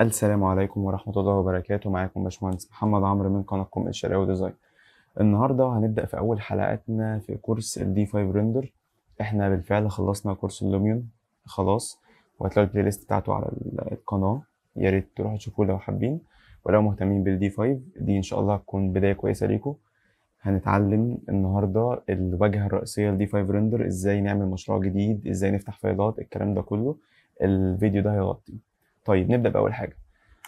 السلام عليكم ورحمة الله وبركاته معاكم باشمهندس محمد عمرو من قناتكم الشرقاوي ديزاين النهاردة هنبدأ في أول حلقاتنا في كورس الدي 5 ريندر احنا بالفعل خلصنا كورس اللوميون خلاص وهتلاقوا البلاي ليست بتاعته على القناة يا ريت تروحوا تشوفوه لو حابين ولو مهتمين بالدي 5 دي إن شاء الله هتكون بداية كويسة ليكم هنتعلم النهاردة الواجهة الرئيسية لدي 5 ريندر ازاي نعمل مشروع جديد ازاي نفتح فايلات الكلام ده كله الفيديو ده هيغطيه طيب نبدا باول حاجه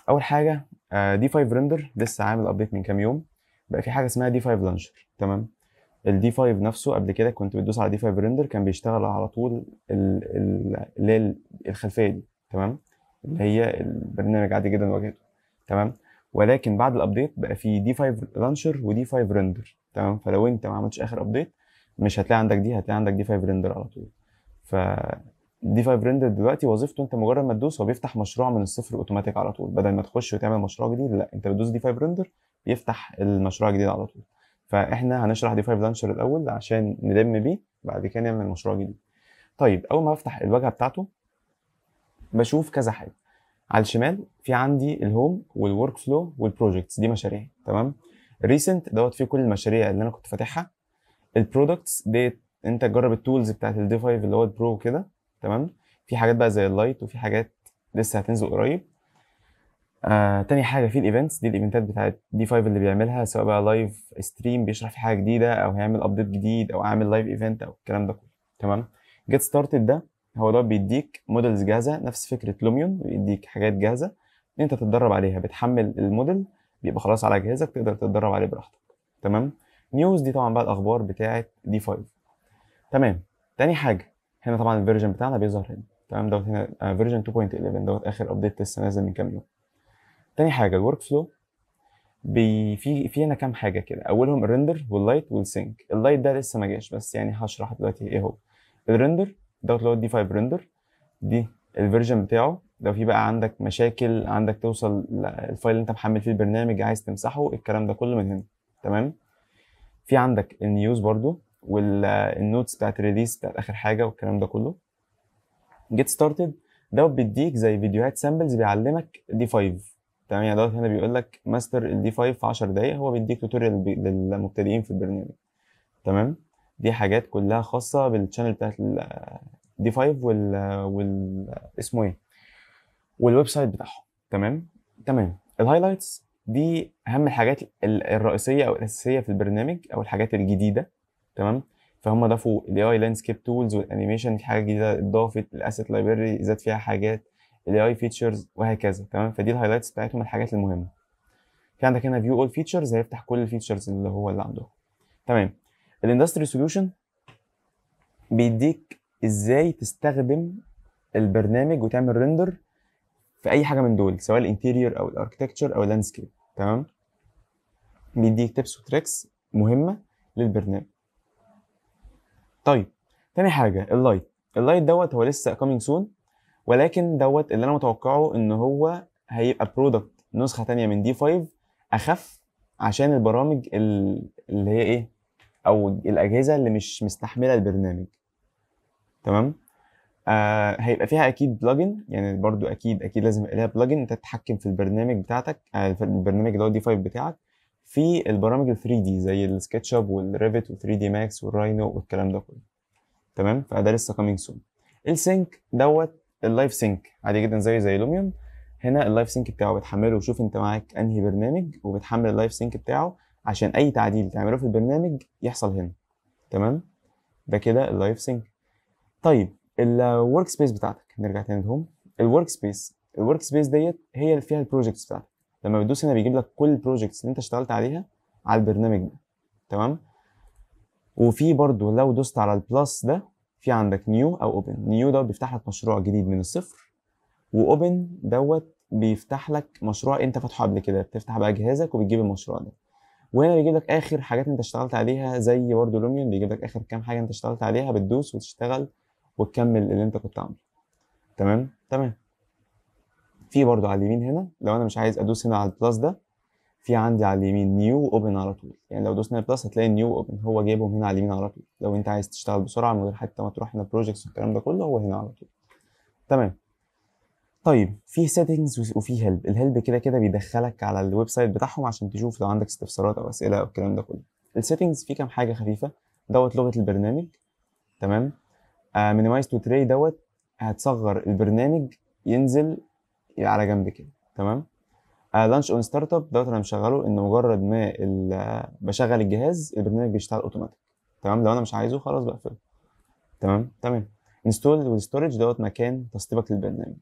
اول حاجه دي 5 ريندر لسه عامل ابديت من كام يوم بقى في حاجه اسمها دي 5 لانشر تمام الدي 5 نفسه قبل كده كنت بتدوس على دي 5 ريندر كان بيشتغل على طول اللي هي الخلفيه دي تمام اللي هي البرنامج عادي جدا واجهته تمام ولكن بعد الابديت بقى في دي 5 لانشر ودي 5 ريندر تمام فلو انت ما عملتش اخر ابديت مش هتلاقي عندك دي هتلاقي عندك دي 5 ريندر على طول ف ديفاي بريندر دلوقتي وظيفته انت مجرد ما تدوس هو بيفتح مشروع من الصفر اوتوماتيك على طول بدل ما تخش وتعمل مشروع جديد لا انت بتدوس ديفاي بريندر بيفتح المشروع الجديد على طول فاحنا هنشرح ديفاي لانشر الاول عشان نلم بيه بعد كده نعمل مشروع جديد طيب اول ما بفتح الواجهه بتاعته بشوف كذا حاجه على الشمال في عندي الهوم والورك فلو والبروجكتس دي مشاريع تمام ريسنت دوت فيه كل المشاريع اللي انا كنت فاتحها البرودكتس ديت انت تجرب التولز بتاعت الديفايف اللي هو البرو كده تمام في حاجات بقى زي اللايت وفي حاجات لسه هتنزل قريب آه، تاني حاجه في الايفنتس دي الايفنتات بتاعت دي 5 اللي بيعملها سواء بقى لايف ستريم بيشرح في حاجه جديده او هيعمل ابديت جديد او عامل لايف ايفنت او الكلام ده كله تمام جيت ستارتد ده هو ده بيديك مودلز جاهزه نفس فكره لوميون بيديك حاجات جاهزه انت تتدرب عليها بتحمل الموديل بيبقى خلاص على جهازك تقدر تتدرب عليه براحتك تمام نيوز دي طبعا بقى الاخبار بتاعه دي 5 تمام تاني حاجه هنا طبعا الفيرجن بتاعنا بيظهر هنا تمام دوت هنا آه، فيرجن 2.11 دوت اخر ابديت لسه نازل من كام يوم تاني حاجه الورك فلو في في هنا كام حاجه كده اولهم الريندر واللايت والسينك اللايت ده لسه ما جاش بس يعني هشرح دلوقتي ايه هو الريندر دوت اللي هو الدي 5 ريندر دي الفيرجن بتاعه لو في بقى عندك مشاكل عندك توصل الفايل اللي انت محمل فيه البرنامج عايز تمسحه الكلام ده كله من هنا تمام في عندك النيوز برضو والنوتس بتاعت الريليس بتاعت اخر حاجه والكلام ده كله جيت ستارتد دوت بيديك زي فيديوهات سامبلز بيعلمك دي 5 تمام يعني دوت هنا بيقول لك ماستر الدي 5 في 10 دقائق هو بيديك توتوريال بي للمبتدئين في البرنامج تمام دي حاجات كلها خاصه بالشانل بتاعت الدي 5 وال وال اسمه ايه والويب سايت بتاعهم تمام تمام الهايلايتس دي اهم الحاجات الرئيسيه او الاساسيه في البرنامج او الحاجات الجديده تمام فهم ضافوا الاي اي لاندسكيب تولز والانيميشن في حاجه جديده اتضافت الاسيت لايبرري زاد فيها حاجات الاي اي فيتشرز وهكذا تمام فدي الهايلايتس بتاعتهم الحاجات المهمه في عندك هنا فيو اول فيتشرز هيفتح كل الفيتشرز اللي هو اللي عندهم تمام الاندستري سوليوشن بيديك ازاي تستخدم البرنامج وتعمل ريندر في اي حاجه من دول سواء الانتيريور او الاركتكتشر او اللاندسكيب تمام بيديك تيبس وتريكس مهمه للبرنامج طيب تاني حاجه اللايت اللايت دوت هو لسه كومينج سون ولكن دوت اللي انا متوقعه ان هو هيبقى برودكت نسخه تانية من دي 5 اخف عشان البرامج اللي هي ايه او الاجهزه اللي مش مستحمله البرنامج تمام آه هيبقى فيها اكيد بلجن يعني برضو اكيد اكيد لازم يبقى لها بلجن انت تتحكم في البرنامج بتاعتك آه في البرنامج اللي هو دي 5 بتاعك في البرامج ال 3 دي زي السكتش اب والريفت و 3 دي ماكس والراينو والكلام ده كله تمام فده لسه كامينج سون السينك دوت اللايف سينك عادي جدا زيه زي لوميون هنا اللايف سينك بتاعه بتحمله وشوف انت معاك انهي برنامج وبتحمل اللايف سينك بتاعه عشان اي تعديل تعمله في البرنامج يحصل هنا تمام ده كده اللايف سينك طيب الورك سبيس بتاعتك نرجع تاني لهم الورك سبيس الورك سبيس ديت هي اللي فيها البروجكتس بتاعتك لما بتدوس هنا بيجيب لك كل البروجكتس اللي انت اشتغلت عليها على البرنامج ده تمام وفي برضو لو دوست على البلس ده في عندك نيو او اوبن نيو ده بيفتح لك مشروع جديد من الصفر واوبن دوت بيفتح لك مشروع انت فاتحه قبل كده بتفتح بقى جهازك وبتجيب المشروع ده وهنا بيجيب لك اخر حاجات انت اشتغلت عليها زي برضه لوميون بيجيب لك اخر كام حاجه انت اشتغلت عليها بتدوس وتشتغل وتكمل اللي انت كنت عامله تمام تمام في برضو على اليمين هنا لو انا مش عايز ادوس هنا على البلس ده في عندي على اليمين نيو اوبن على طول يعني لو دوسنا البلس هتلاقي نيو اوبن هو جايبهم هنا على اليمين على طول لو انت عايز تشتغل بسرعه من غير حتى ما تروح هنا بروجكتس والكلام ده كله هو هنا على طول تمام طيب في سيتنجز وفي هيلب الهيلب كده كده بيدخلك على الويب سايت بتاعهم عشان تشوف لو عندك استفسارات او اسئله او الكلام ده كله السيتنجز في كام حاجه خفيفه دوت لغه البرنامج تمام آه مينيمايز تو تري دوت هتصغر البرنامج ينزل يبقى على جنب كده تمام آه، لانش اون ستارت اب دوت انا مشغله ان مجرد ما بشغل الجهاز البرنامج بيشتغل اوتوماتيك تمام لو انا مش عايزه خلاص بقفله تمام تمام انستول والستورج دوت مكان تسطيبك للبرنامج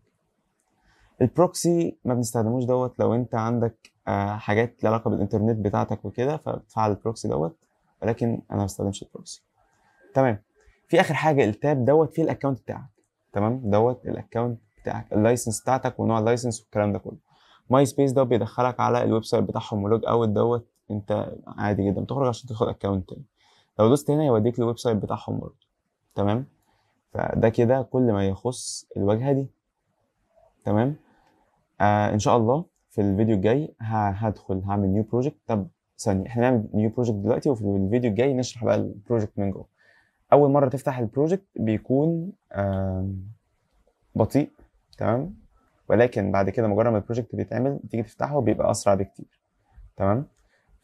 البروكسي ما بنستخدموش دوت لو انت عندك آه، حاجات لها علاقه بالانترنت بتاعتك وكده فبتفعل البروكسي دوت ولكن انا ما بستخدمش البروكسي تمام في اخر حاجه التاب دوت فيه الاكونت بتاعك تمام دوت الاكونت بتاعك اللايسنس بتاعتك ونوع اللايسنس والكلام ده كله ماي سبيس ده بيدخلك على الويب سايت بتاعهم ولوج اوت دوت انت عادي جدا بتخرج عشان تدخل اكونت تاني لو دوست هنا يوديك للويب سايت بتاعهم برضه تمام فده كده كل ما يخص الواجهه دي تمام آه ان شاء الله في الفيديو الجاي هدخل هعمل نيو بروجكت طب ثانيه احنا هنعمل نيو بروجكت دلوقتي وفي الفيديو الجاي نشرح بقى البروجكت من جوه اول مره تفتح البروجكت بيكون آه بطيء تمام ولكن بعد كده مجرد ما البروجكت بيتعمل تيجي تفتحه بيبقى اسرع بكتير تمام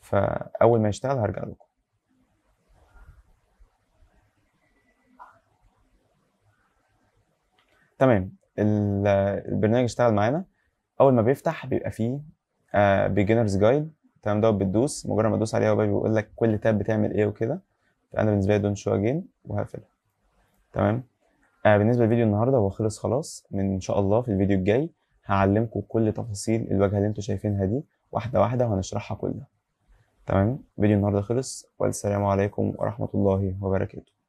فاول ما يشتغل هرجع لكم تمام البرنامج اشتغل معانا اول ما بيفتح بيبقى فيه بيجنرز آه، جايد تمام دوت بتدوس مجرد ما تدوس عليها وبقى بيقول لك كل تاب بتعمل ايه وكده فانا بالنسبه لي دون شو اجين وهقفلها تمام آه بالنسبه لفيديو النهارده هو خلص خلاص من ان شاء الله في الفيديو الجاي هعلمكم كل تفاصيل الواجهه اللي انتوا شايفينها دي واحده واحده وهنشرحها كلها تمام فيديو النهارده خلص والسلام عليكم ورحمه الله وبركاته